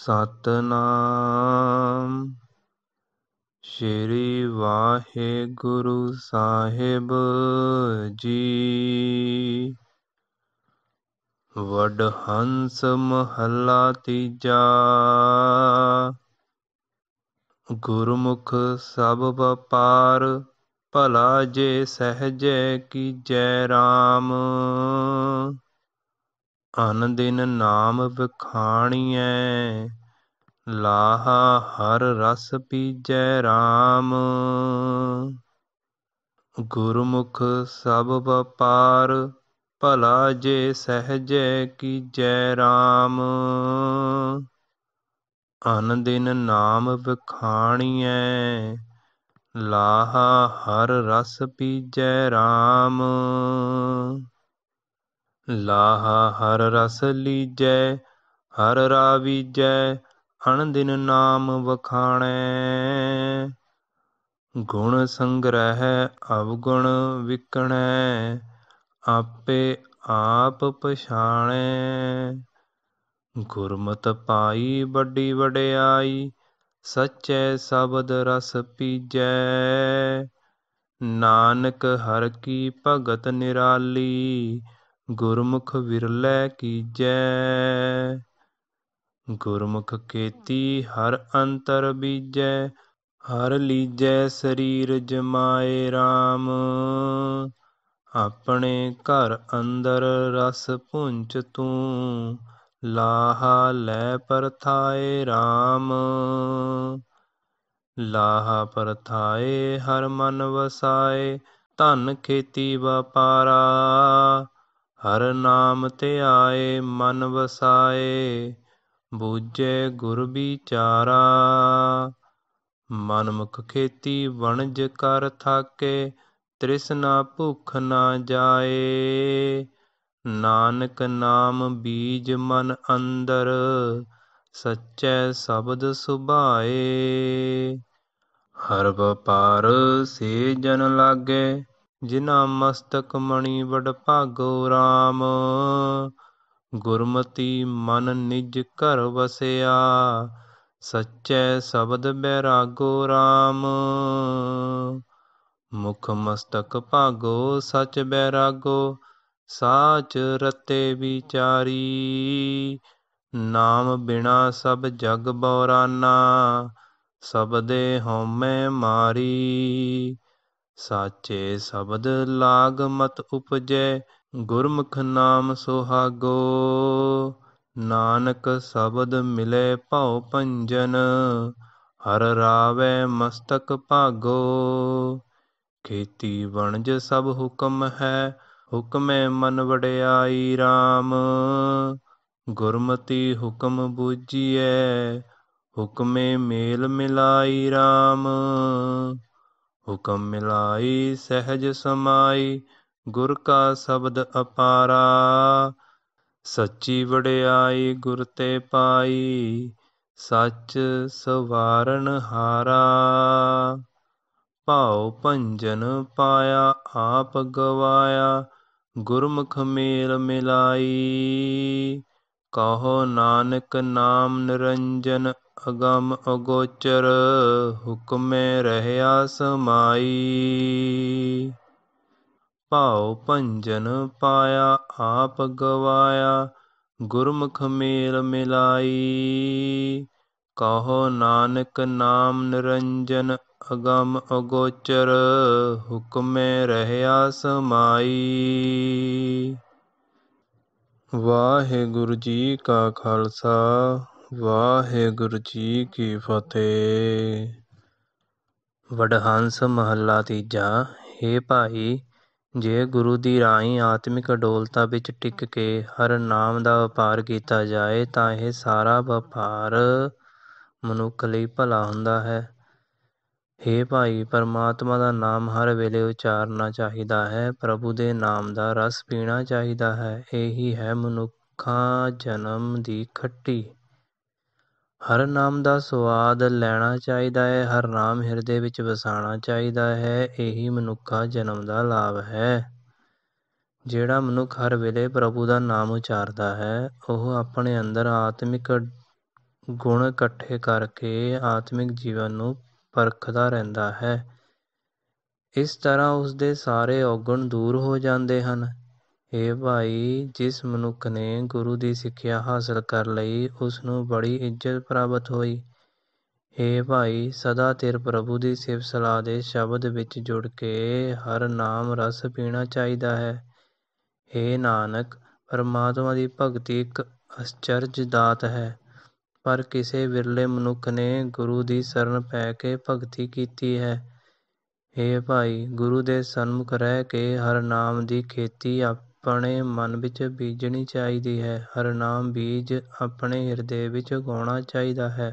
ਸਤਨਾਮ ਸ਼੍ਰੀ ਵਾਹਿਗੁਰੂ ਸਾਹਿਬ ਜੀ ਵਡ ਹੰਸ ਮਹੱਲਾ ਤੀਜਾ ਗੁਰਮੁਖ ਸਭ ਵਪਾਰ ਭਲਾ ਜੇ ਸਹਜੇ ਕੀ ਜੈ ਰਾਮ ਅਨ ਦਿਨ ਨਾਮ ਵਖਾਣੀਐ ਲਾਹਾ ਹਰ ਰਸ ਪੀਜੈ RAM ਗੁਰਮੁਖ ਸਭ ਵਪਾਰ ਭਲਾ ਜੇ ਸਹਜੈ ਜੈ RAM ਅਨ ਦਿਨ ਨਾਮ ਵਖਾਣੀਐ ਲਾਹਾ ਹਰ ਰਸ ਪੀਜੈ RAM ਲਾਹਾ ਹਰ ਰਸ ਲੀਜੈ ਹਰ ਰਾਵੀਜੈ ਅਣ ਦਿਨ ਨਾਮ ਵਖਾਣੈ ਗੁਣ ਸੰਗ੍ਰਹਿ ਅਵਗੁਣ ਵਿਕਣੈ ਆਪੇ ਆਪ ਪਛਾਣੈ ਗੁਰਮਤ ਪਾਈ ਵੱਡੀ ਵਡਿਆਈ ਸਚੈ ਸਬਦ ਰਸ ਪੀਜੈ ਨਾਨਕ ਹਰ ਕੀ ਭਗਤ ਨਿਰਾਲੀ ਗੁਰਮੁਖ ਵਿਰਲੇ ਕੀਜੈ ਗੁਰਮੁਖ ਕੇਤੀ ਹਰ ਅੰਤਰ ਬੀਜੈ ਹਰ ਲੀਜੈ ਸਰੀਰ ਜਮਾਏ RAM ਆਪਣੇ ਘਰ ਅੰਦਰ ਰਸ ਪੁੰਚ ਤੂੰ ਲਾਹਾ ਲੈ ਪਰਥਾਏ RAM ਲਾਹਾ ਪਰਥਾਏ ਹਰ ਮਨ ਵਸਾਏ ਧਨ ਖੇਤੀ ਵਪਾਰਾ ਹਰ ਨਾਮ ਤੇ ਆਏ ਮਨ ਵਸਾਏ ਬੂਝੇ ਗੁਰ ਵਿਚਾਰਾ ਮਨਮੁਖ ਖੇਤੀ ਵਣਜ ਕਰ ਥਾਕੇ ਤ੍ਰਿਸ਼ਨਾ ਭੁਖ ਨਾ ਜਾਏ ਨਾਨਕ ਨਾਮ ਬੀਜ ਮਨ ਅੰਦਰ ਸੱਚੇ ਸ਼ਬਦ ਸੁਭਾਏ ਹਰ ਵਪਾਰ ਸੇ ਜਨ ਲਾਗੇ ਜਿਨਾ ਮਸਤਕ ਮਣੀ ਵਡਭਾਗੋ RAM ਗੁਰਮਤੀ ਮਨ ਨਿਜ ਘਰ ਵਸਿਆ ਸੱਚੇ ਸ਼ਬਦ ਬੈਰਾਗੋ RAM ਮੁਖ ਮਸਤਕ ਭਾਗੋ ਸਚ ਬੈਰਾਗੋ ਸਾਚ ਰਤੇ ਵਿਚਾਰੀ ਨਾਮ ਬਿਨਾ ਸਭ ਜਗ ਬੌਰਾਨਾ ਸਬਦੇ ਹਉਮੈ ਮਾਰੀ ਸਾਚੇ ਸਬਦ ਲਾਗ ਮਤ ਉਪਜੈ ਗੁਰਮੁਖ ਨਾਮ ਸੁਹਾਗੋ ਨਾਨਕ ਸਬਦ ਮਿਲੇ ਭਉ ਪੰਜਨ ਹਰ ਰਾਵੇ ਮਸਤਕ ਭਾਗੋ ਖੇਤੀ ਵਣਜ ਸਭ ਹੁਕਮ ਹੈ ਹੁਕਮੇ ਮਨ ਵੜਿਆਈ RAM ਗੁਰਮਤੀ ਹੁਕਮ ਬੂਝੀਐ ਹੁਕਮੇ ਮੇਲ ਮਿਲਾਈ RAM ਹੁਕਮ ਮਿਲਾਈ ਸਹਿਜ ਸਮਾਈ ਗੁਰ ਕਾ ਸ਼ਬਦ ਅਪਾਰਾ ਸੱਚੀ ਵਡਿਆਈ ਗੁਰ ਤੇ ਪਾਈ ਸੱਚ ਸਵਾਰਨ ਹਾਰਾ ਭਾਉ ਪੰਜਨ ਪਾਇਆ ਆਪ ਗਵਾਇਆ ਗੁਰਮੁਖ ਮੇਲ ਮਿਲਾਈ ਕਹੋ ਨਾਨਕ ਨਾਮ ਨਿਰੰਜਨ ਅਗੰਮ ਅਗੋਚਰ ਹੁਕਮੇ ਰਹਿਆ ਸਮਾਈ ਭਾਉ ਪੰਜਨ ਪਾਇਆ ਆਪ ਗਵਾਇਆ ਗੁਰਮੁਖ ਮੇਲ ਮਿਲਾਈ ਕਹੋ ਨਾਨਕ ਨਾਮ ਨਿਰੰਜਨ ਅਗੰਮ ਅਗੋਚਰ ਹੁਕਮੇ ਰਹਿਆ ਸਮਾਈ ਵਾਹਿਗੁਰੂ ਜੀ ਕਾ ਖਾਲਸਾ ਵਾਹਿਗੁਰੂ ਜੀ ਕੀ ਫਤਿਹ ਵਡਹੰਸ ਮਹੱਲਾ ਤੀਜਾ हे ਭਾਈ ਜੇ ਗੁਰੂ ਦੀ ਰਾਈ ਆਤਮਿਕ ਅਡੋਲਤਾ ਵਿੱਚ ਟਿਕ ਕੇ ਹਰ ਨਾਮ ਦਾ ਵਪਾਰ ਕੀਤਾ ਜਾਏ ਤਾਂ ਇਹ ਸਾਰਾ ਵਪਾਰ ਮਨੁੱਖ ਲਈ ਭਲਾ ਹੁੰਦਾ ਹੈ हे ਭਾਈ ਪਰਮਾਤਮਾ ਦਾ ਨਾਮ ਹਰ ਵੇਲੇ ਉਚਾਰਨਾ ਚਾਹੀਦਾ ਹੈ ਪ੍ਰਭੂ ਦੇ ਨਾਮ ਦਾ ਰਸ ਪੀਣਾ ਚਾਹੀਦਾ ਹੈ ਇਹੀ ਹੈ ਮਨੁੱਖਾ ਜਨਮ ਦੀ ਖੱਟੀ ਹਰ ਨਾਮ ਦਾ ਸਵਾਦ ਲੈਣਾ ਚਾਹੀਦਾ ਹੈ ਹਰ ਨਾਮ ਹਿਰਦੇ ਵਿੱਚ ਵਸਾਉਣਾ ਚਾਹੀਦਾ ਹੈ ਇਹੀ ਮਨੁੱਖਾ ਜਨਮ ਦਾ ਲਾਭ ਹੈ ਜਿਹੜਾ ਮਨੁੱਖ ਹਰ ਵੇਲੇ ਪ੍ਰਭੂ ਦਾ ਨਾਮ ਉਚਾਰਦਾ ਹੈ ਉਹ ਆਪਣੇ ਅੰਦਰ ਆਤਮਿਕ ਗੁਣ ਇਕੱਠੇ ਕਰਕੇ ਆਤਮਿਕ ਜੀਵਨ ਨੂੰ ਪਰਖਦਾ ਰਹਿੰਦਾ ਹੈ ਇਸ ਤਰ੍ਹਾਂ ਉਸ ਦੇ ਸਾਰੇ ਔਗਣ ਦੂਰ ਹੋ ਜਾਂਦੇ ਹਨ ਹੇ ਭਾਈ ਜਿਸ ਮਨੁੱਖ ਨੇ ਗੁਰੂ ਦੀ ਸਿੱਖਿਆ ਹਾਸਲ ਕਰ ਲਈ ਉਸ ਨੂੰ ਬੜੀ ਇੱਜ਼ਤ ਪ੍ਰਾਪਤ ਹੋਈ ਹੇ ਭਾਈ ਸਦਾ ਤੇਰ ਪ੍ਰਭੂ ਦੀ ਸਿਫਤ ਸਲਾਹ ਦੇ ਸ਼ਬਦ ਵਿੱਚ ਜੁੜ ਕੇ ਹਰ ਨਾਮ ਰਸ ਪੀਣਾ ਚਾਹੀਦਾ ਹੈ ਹੇ ਨਾਨਕ ਪਰਮਾਤਮਾ ਦੀ ਭਗਤੀ ਇੱਕ ਅਚਰਜ ਦਾਤ ਹੈ ਪਰ ਕਿਸੇ ਵਿਰਲੇ ਮਨੁੱਖ ਨੇ ਗੁਰੂ ਦੀ ਸ਼ਰਨ ਪੈ ਕੇ ਭਗਤੀ ਕੀਤੀ ਹੈ ਹੇ ਭਾਈ ਗੁਰੂ ਦੇ ਸਨਮੁਖ ਰਹਿ ਕੇ ਹਰ ਨਾਮ ਦੀ ਖੇਤੀ ਆਪਣੇ ਮਨ ਵਿੱਚ ਬੀਜਣੀ ਚਾਹੀਦੀ ਹੈ ਹਰਨਾਮ ਬੀਜ ਆਪਣੇ ਹਿਰਦੇ ਵਿੱਚ ਉਗਾਉਣਾ ਚਾਹੀਦਾ ਹੈ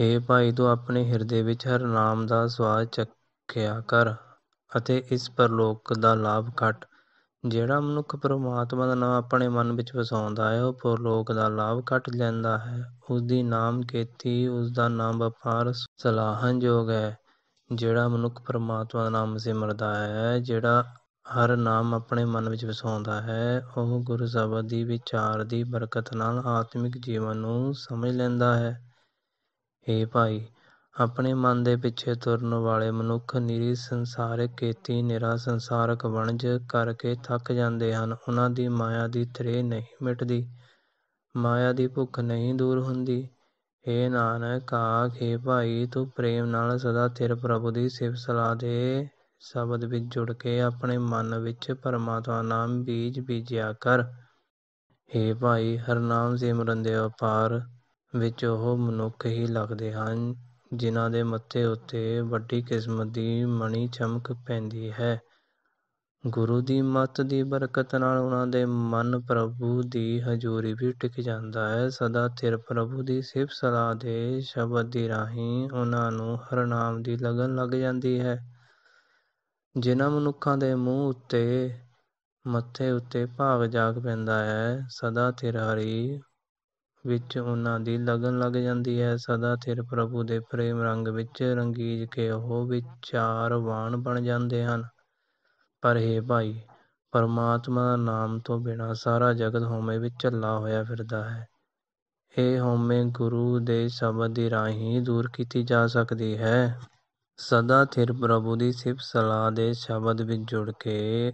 हे ਭਾਈ ਤੂੰ ਆਪਣੇ ਹਿਰਦੇ ਵਿੱਚ ਹਰਨਾਮ ਦਾ ਸਵਾਦ ਚਖਿਆ ਕਰ ਅਤੇ ਇਸ ਪਰਲੋਕ ਦਾ ਲਾਭ ਘਟ ਜਿਹੜਾ ਮਨੁੱਖ ਪਰਮਾਤਮਾ ਦਾ ਨਾਮ ਆਪਣੇ ਮਨ ਵਿੱਚ ਵਸਾਉਂਦਾ ਹੈ ਉਹ ਪਰਲੋਕ ਦਾ ਲਾਭ ਘਟ ਲੈਂਦਾ ਹੈ ਉਸ ਦੀ ਨਾਮ ਕੀਤੀ ਉਸ ਦਾ ਨਾਮ ਵਪਾਰ ਸਲਾਹਨਯੋਗ ਹੈ ਜਿਹੜਾ ਮਨੁੱਖ ਪਰਮਾਤਮਾ ਦਾ ਨਾਮ ਸਿਮਰਦਾ ਹੈ ਜਿਹੜਾ ਹਰ ਨਾਮ ਆਪਣੇ ਮਨ ਵਿੱਚ ਵਸਾਉਂਦਾ ਹੈ ਉਹ ਗੁਰੂ ਸ਼ਬਦ ਦੀ ਵਿਚਾਰ ਦੀ ਬਰਕਤ ਨਾਲ ਆਤਮਿਕ ਜੀਵਨ ਨੂੰ ਸਮਝ ਲੈਂਦਾ ਹੈ ਏ ਭਾਈ ਆਪਣੇ ਮਨ ਦੇ ਪਿੱਛੇ ਤੁਰਨ ਵਾਲੇ ਮਨੁੱਖ ਨਿਰੀ ਸੰਸਾਰਿਕ ਕੀਤੀ ਨਿਰਾ ਸੰਸਾਰਕ ਵਣਜ ਕਰਕੇ ਥੱਕ ਜਾਂਦੇ ਹਨ ਉਹਨਾਂ ਦੀ ਮਾਇਆ ਦੀ ਤ੍ਰੇ ਨਹੀਂ ਮਿਟਦੀ ਮਾਇਆ ਦੀ ਭੁੱਖ ਨਹੀਂ ਦੂਰ ਹੁੰਦੀ ਏ ਨਾਨਕ ਆਖੇ ਭਾਈ ਤੂੰ ਪ੍ਰੇਮ ਨਾਲ ਸਦਾ ਤੇਰੇ ਪ੍ਰਭੂ ਦੀ ਸਿਫਤ ਸਲਾਹ ਦੇ ਸ਼ਬਦ ਵਿੱਚ ਜੁੜ ਕੇ ਆਪਣੇ ਮਨ ਵਿੱਚ ਪਰਮਾਤਮਾ ਨਾਮ ਬੀਜ ਬੀਜਿਆ ਕਰ ਹੇ ਭਾਈ ਹਰਨਾਮ ਸਿਮਰਨ ਦੇ ਅਪਾਰ ਵਿੱਚ ਉਹ ਮਨੁੱਖ ਹੀ ਲੱਗਦੇ ਹਨ ਜਿਨ੍ਹਾਂ ਦੇ ਮੱਥੇ ਉੱਤੇ ਵੱਡੀ ਕਿਸਮਤ ਦੀ ਮਣੀ ਚਮਕ ਪੈਂਦੀ ਹੈ ਗੁਰੂ ਦੀ ਮੱਤ ਦੀ ਬਰਕਤ ਨਾਲ ਉਹਨਾਂ ਦੇ ਮਨ ਪ੍ਰਭੂ ਦੀ ਹਜ਼ੂਰੀ ਵਿੱਚ ਟਿਕ ਜਾਂਦਾ ਹੈ ਸਦਾ ਥਿਰ ਪ੍ਰਭੂ ਦੀ ਸਿਫਤ ਸਲਾਹ ਦੇ ਸ਼ਬਦ ਦੀ ਰਾਹੀਂ ਉਹਨਾਂ ਨੂੰ ਹਰਨਾਮ ਦੀ ਲਗਨ ਲੱਗ ਜਾਂਦੀ ਹੈ ਜਿਨ੍ਹਾਂ ਮਨੁੱਖਾਂ ਦੇ ਮੂੰਹ ਉੱਤੇ ਮੱਥੇ ਉੱਤੇ ਭਾਗ ਜਾਗ ਪੈਂਦਾ ਹੈ ਸਦਾ ਥਿਰ ਹਰੀ ਵਿੱਚ ਉਹਨਾਂ ਦੀ ਲਗਨ ਲੱਗ ਜਾਂਦੀ ਹੈ ਸਦਾ ਥਿਰ ਪ੍ਰਭੂ ਦੇ ਪ੍ਰੇਮ ਰੰਗ ਵਿੱਚ ਰੰਗੀਜ ਕੇ ਉਹ ਵਿਚਾਰਵਾਨ ਬਣ ਜਾਂਦੇ ਹਨ ਪਰ ਹੇ ਭਾਈ ਪਰਮਾਤਮਾ ਦਾ ਨਾਮ ਤੋਂ ਬਿਨਾਂ ਸਾਰਾ ਜਗਤ ਹਉਮੈ ਵਿੱਚ ਝੱਲਾ ਹੋਇਆ ਫਿਰਦਾ ਹੈ ਇਹ ਹਉਮੈ ਗੁਰੂ ਦੇ ਸ਼ਬਦ ਦੀ ਰਾਹੀਂ ਦੂਰ ਕੀਤੀ ਜਾ ਸਕਦੀ ਹੈ ਸਦਾ ਥਿਰ ਪ੍ਰਭੂ ਦੀ ਸਿਫਤ ਸਲਾਹ ਦੇ ਸ਼ਬਦ ਵਿੱਚ ਜੁੜ ਕੇ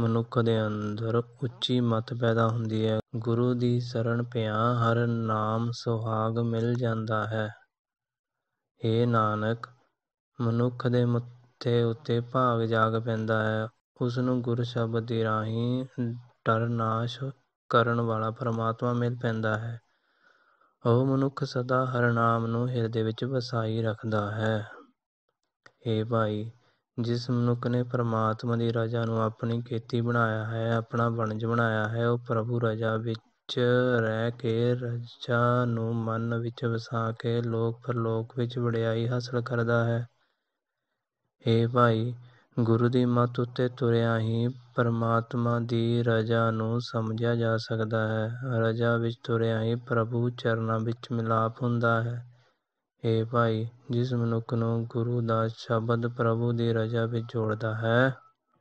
ਮਨੁੱਖ ਦੇ ਅੰਦਰ ਉੱਚੀ ਮਤ ਪੈਦਾ ਹੁੰਦੀ ਹੈ। ਗੁਰੂ ਦੀ ਸ਼ਰਨ ਪਿਆ ਹਰ ਨਾਮ ਸੁਹਾਗ ਮਿਲ ਜਾਂਦਾ ਹੈ। ਏ ਨਾਨਕ! ਮਨੁੱਖ ਦੇ ਮੱਥੇ ਉੱਤੇ ਭਾਗ ਜਾਗ ਪੈਂਦਾ ਹੈ। ਉਸ ਨੂੰ ਗੁਰ ਸ਼ਬਦ ਦੀ ਰਾਹੀਂ ਡਰ ਨਾਸ਼ ਕਰਨ ਵਾਲਾ ਪਰਮਾਤਮਾ ਮਿਲ ਪੈਂਦਾ ਹੈ। ਉਹ ਮਨੁੱਖ ਸਦਾ ਹਰ ਨਾਮ ਨੂੰ ਹਿਰਦੇ ਵਿੱਚ ਵਸਾਈ ਰੱਖਦਾ ਹੈ। ਹੇ ਭਾਈ ਜਿਸ ਮਨੁੱਖ ਨੇ ਪਰਮਾਤਮਾ ਦੀ ਰਜ਼ਾ ਨੂੰ ਆਪਣੀ ਖੇਤੀ ਬਣਾਇਆ ਹੈ ਆਪਣਾ ਵਣਜ ਬਣਾਇਆ ਹੈ ਉਹ ਪ੍ਰਭੂ ਰਜ਼ਾ ਵਿੱਚ ਰਹਿ ਕੇ ਰਜ਼ਾ ਨੂੰ ਮਨ ਵਿੱਚ ਵਸਾ ਕੇ ਲੋਕ ਪਰਲੋਕ ਵਿੱਚ ਵਡਿਆਈ ਹਾਸਲ ਕਰਦਾ ਹੈ ਹੇ ਭਾਈ ਗੁਰੂ ਦੀ ਮੱਤ ਉੱਤੇ ਤੁਰਿਆ ਹੀ ਪਰਮਾਤਮਾ ਦੀ ਰਜ਼ਾ ਨੂੰ ਸਮਝਿਆ ਜਾ ਸਕਦਾ ਹੈ ਰਜ਼ਾ ਵਿੱਚ ਤੁਰਿਆ ਹੀ ਪ੍ਰਭੂ ਚਰਨਾਂ ਵਿੱਚ ਮਿਲਾਪ ਹੁੰਦਾ ਹੈ ਹੇ ਭਾਈ ਜਿਸ ਮਨੁੱਖ ਨੂੰ ਗੁਰੂ ਦਾ ਸ਼ਬਦ ਪ੍ਰਭੂ ਦੀ ਰਜ਼ਾ ਵਿੱਚ ਜੋੜਦਾ ਹੈ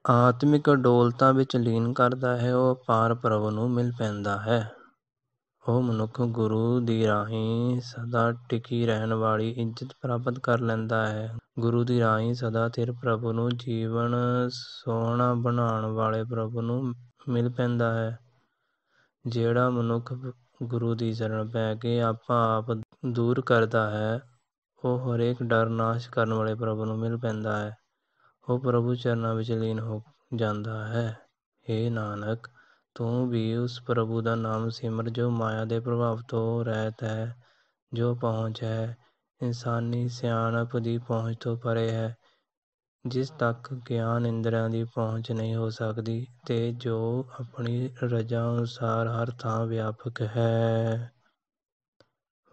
ਆਤਮਿਕ ਡੋਲਤਾ ਵਿੱਚ ਲੀਨ ਕਰਦਾ ਹੈ ਉਹ ਪਾਰ ਪ੍ਰਭੂ ਨੂੰ ਮਿਲ ਪੈਂਦਾ ਹੈ ਉਹ ਮਨੁੱਖ ਗੁਰੂ ਦੀ ਰਾਹੀਂ ਸਦਾ ਟਿਕੀ ਰਹਿਣ ਵਾਲੀ ਇੱਜ਼ਤ ਪ੍ਰਾਪਤ ਕਰ ਲੈਂਦਾ ਹੈ ਗੁਰੂ ਦੀ ਰਾਹੀਂ ਸਦਾ ਤੇਰ ਪ੍ਰਭੂ ਨੂੰ ਜੀਵਨ ਸੋਹਣਾ ਬਣਾਉਣ ਵਾਲੇ ਪ੍ਰਭੂ ਨੂੰ ਮਿਲ ਪੈਂਦਾ ਹੈ ਜਿਹੜਾ ਮਨੁੱਖ ਗੁਰੂ ਦੀ ਸ਼ਰਨ ਪੈ ਕੇ ਆਪਾ ਆਪ ਦੂਰ ਕਰਦਾ ਹੈ ਉਹ ਹਰੇਕ ਡਰ ਨਾਸ਼ ਕਰਨ ਵਾਲੇ ਪ੍ਰਭੂ ਨੂੰ ਮਿਲ ਪੈਂਦਾ ਹੈ ਉਹ ਪ੍ਰਭੂ ਚਰਨਾਂ ਵਿੱਚ ਲੀਨ ਹੋ ਜਾਂਦਾ ਹੈ ਏ ਨਾਨਕ ਤੂੰ ਵੀ ਉਸ ਪ੍ਰਭੂ ਦਾ ਨਾਮ ਸਿਮਰ ਜੋ ਮਾਇਆ ਦੇ ਪ੍ਰਭਾਵ ਤੋਂ ਰਹਿਤ ਹੈ ਜੋ ਪਹੁੰਚ ਹੈ ਇਨਸਾਨੀ ਸਿਆਣਪ ਦੀ ਪਹੁੰਚ ਤੋਂ ਪਰੇ ਹੈ ਜਿਸ ਤੱਕ ਗਿਆਨ ਇੰਦਰੀਆਂ ਦੀ ਪਹੁੰਚ ਨਹੀਂ ਹੋ ਸਕਦੀ ਤੇ ਜੋ ਆਪਣੀ ਰਜਾ ਅਨੁਸਾਰ ਹਰ ਥਾਂ ਵਿਆਪਕ ਹੈ